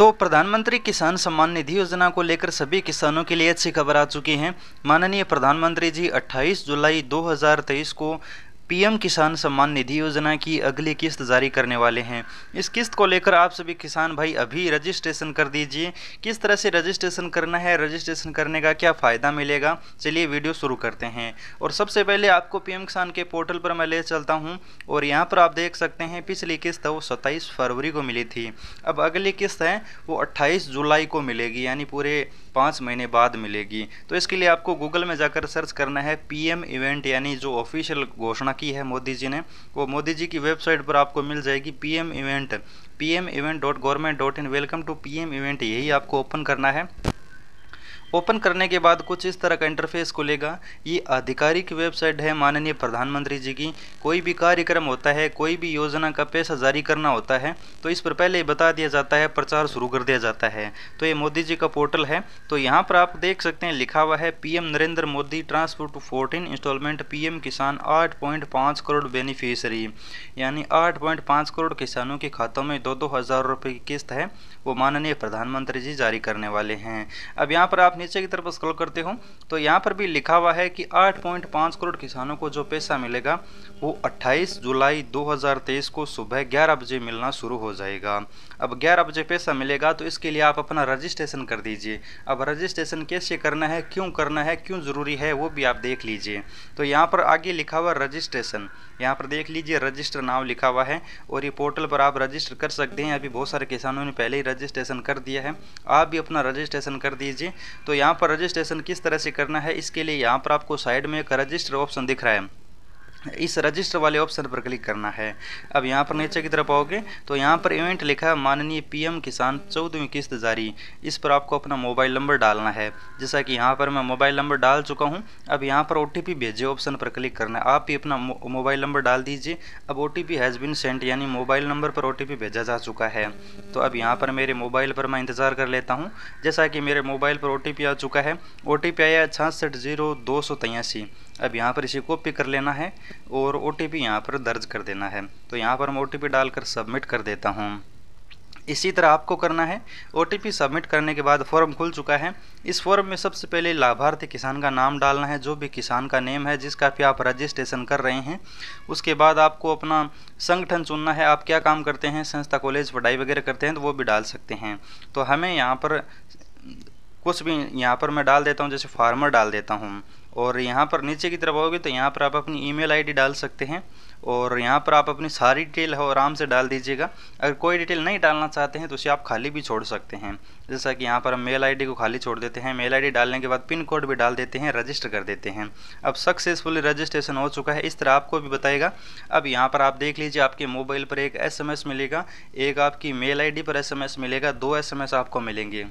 तो प्रधानमंत्री किसान सम्मान निधि योजना को लेकर सभी किसानों के लिए अच्छी खबर आ चुकी है माननीय प्रधानमंत्री जी 28 जुलाई 2023 को पीएम किसान सम्मान निधि योजना की अगली किस्त जारी करने वाले हैं इस किस्त को लेकर आप सभी किसान भाई अभी रजिस्ट्रेशन कर दीजिए किस तरह से रजिस्ट्रेशन करना है रजिस्ट्रेशन करने का क्या फ़ायदा मिलेगा चलिए वीडियो शुरू करते हैं और सबसे पहले आपको पीएम किसान के पोर्टल पर मैं ले चलता हूँ और यहाँ पर आप देख सकते हैं पिछली किस्त वो सत्ताईस फरवरी को मिली थी अब अगली किस्त है वो अट्ठाईस जुलाई को मिलेगी यानी पूरे पाँच महीने बाद मिलेगी तो इसके लिए आपको गूगल में जाकर सर्च करना है पीएम इवेंट यानी जो ऑफिशियल घोषणा की है मोदी जी ने वो मोदी जी की वेबसाइट पर आपको मिल जाएगी PM event P event dot government dot in welcome to P event यही आपको ओपन करना है ओपन करने के बाद कुछ इस तरह का इंटरफेस खुलेगा ये आधिकारिक वेबसाइट है माननीय प्रधानमंत्री जी की कोई भी कार्यक्रम होता है कोई भी योजना का पैसा जारी करना होता है तो इस पर पहले ही बता दिया जाता है प्रचार शुरू कर दिया जाता है तो ये मोदी जी का पोर्टल है तो यहाँ पर आप देख सकते हैं लिखा हुआ है PM Narendra Modi transport to fourteen installment P Kisan आठ करोड़ बेनिफिशरी यानी आठ करोड़ किसानों के खातों में दो दो हज़ार रुपये की किस्त है वो माननीय प्रधानमंत्री जी जारी करने वाले हैं अब यहाँ पर आप नीचे की तरफ स्क्रॉल करते हो तो यहाँ पर भी लिखा हुआ है कि 8.5 करोड़ किसानों को जो पैसा मिलेगा वो 28 जुलाई 2023 को सुबह 11 बजे मिलना शुरू हो जाएगा अब 11 बजे पैसा मिलेगा तो इसके लिए आप अपना रजिस्ट्रेशन कर दीजिए अब रजिस्ट्रेशन कैसे करना है क्यों करना है क्यों ज़रूरी है वो भी आप देख लीजिए तो यहाँ पर आगे लिखा हुआ रजिस्ट्रेशन यहाँ पर देख लीजिए रजिस्टर नाम लिखा हुआ है और ये पोर्टल पर आप रजिस्टर कर सकते हैं अभी बहुत सारे किसानों ने पहले ही रजिस्ट्रेशन कर दिया है आप भी अपना रजिस्ट्रेशन कर दीजिए तो तो यहाँ पर रजिस्ट्रेशन किस तरह से करना है इसके लिए यहाँ पर आपको साइड में एक रजिस्टर ऑप्शन दिख रहा है इस रजिस्टर वाले ऑप्शन पर क्लिक करना है अब यहाँ पर नीचे की तरफ आओगे तो यहाँ पर इवेंट लिखा है माननीय पीएम किसान चौदहवीं किस्त जारी इस पर आपको अपना मोबाइल नंबर डालना है जैसा कि यहाँ पर मैं मोबाइल नंबर डाल चुका हूँ अब यहाँ पर ओ भेजे ऑप्शन पर क्लिक करना है आप भी अपना मोबाइल नंबर डाल दीजिए अब O T has been sent यानी मोबाइल नंबर पर ओ भेजा जा चुका है तो अब यहाँ पर मेरे मोबाइल पर मैं इंतज़ार कर लेता हूँ जैसा कि मेरे मोबाइल पर ओ आ चुका है ओ आया छियासठ जीरो दो सौ तियासी अब यहाँ पर इसे कॉपी कर लेना है और ओ टी पी यहाँ पर दर्ज कर देना है तो यहाँ पर मैं ओ टी पी डालकर सबमिट कर देता हूँ इसी तरह आपको करना है ओ सबमिट करने के बाद फॉर्म खुल चुका है इस फॉर्म में सबसे पहले लाभार्थी किसान का नाम डालना है जो भी किसान का नेम है जिसका भी आप रजिस्ट्रेशन कर रहे हैं उसके बाद आपको अपना संगठन चुनना है आप क्या काम करते हैं संस्था कॉलेज पढ़ाई वगैरह करते हैं तो वो भी डाल सकते हैं तो हमें यहाँ पर कुछ भी यहाँ पर मैं डाल देता हूँ जैसे फार्मर डाल देता हूँ और यहाँ पर नीचे की तरफ आओगे तो यहाँ पर आप अपनी ईमेल आईडी डाल सकते हैं और यहाँ पर आप अपनी सारी डिटेल हो आराम से डाल दीजिएगा अगर कोई डिटेल नहीं डालना चाहते हैं तो उसे आप खाली भी छोड़ सकते हैं जैसा कि यहाँ पर हम मेल आईडी को खाली छोड़ देते हैं मेल आईडी डालने के बाद पिन कोड भी डाल देते हैं रजिस्टर कर देते हैं अब सक्सेसफुली रजिस्ट्रेशन हो चुका है इस तरह आपको भी बताएगा अब यहाँ पर आप देख लीजिए आपके मोबाइल पर एक एस मिलेगा एक आपकी मेल आई पर एस मिलेगा दो एस आपको मिलेंगे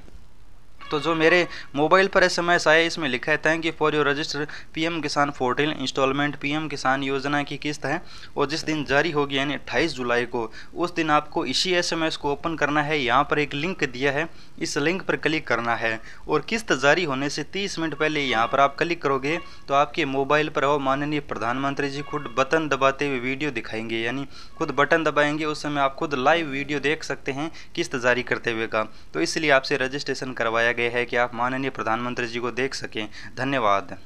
तो जो मेरे मोबाइल पर एस एम एस आया इसमें लिखा है thank you for your register PM Kisan portal installment PM Kisan योजना की किस्त है और जिस दिन जारी होगी यानी अट्ठाईस जुलाई को उस दिन आपको इसी एस एम एस को ओपन करना है यहाँ पर एक लिंक दिया है इस लिंक पर क्लिक करना है और किस्त जारी होने से तीस मिनट पहले यहाँ पर आप क्लिक करोगे तो आपके मोबाइल पर हो माननीय प्रधानमंत्री जी खुद बटन दबाते हुए वीडियो दिखाएंगे यानी खुद बटन दबाएंगे उस समय आप खुद लाइव वीडियो देख सकते हैं किस्त जारी करते हुए का तो इसलिए आपसे रजिस्ट्रेशन करवाया गया गए है कि आप माननीय प्रधानमंत्री जी को देख सकें धन्यवाद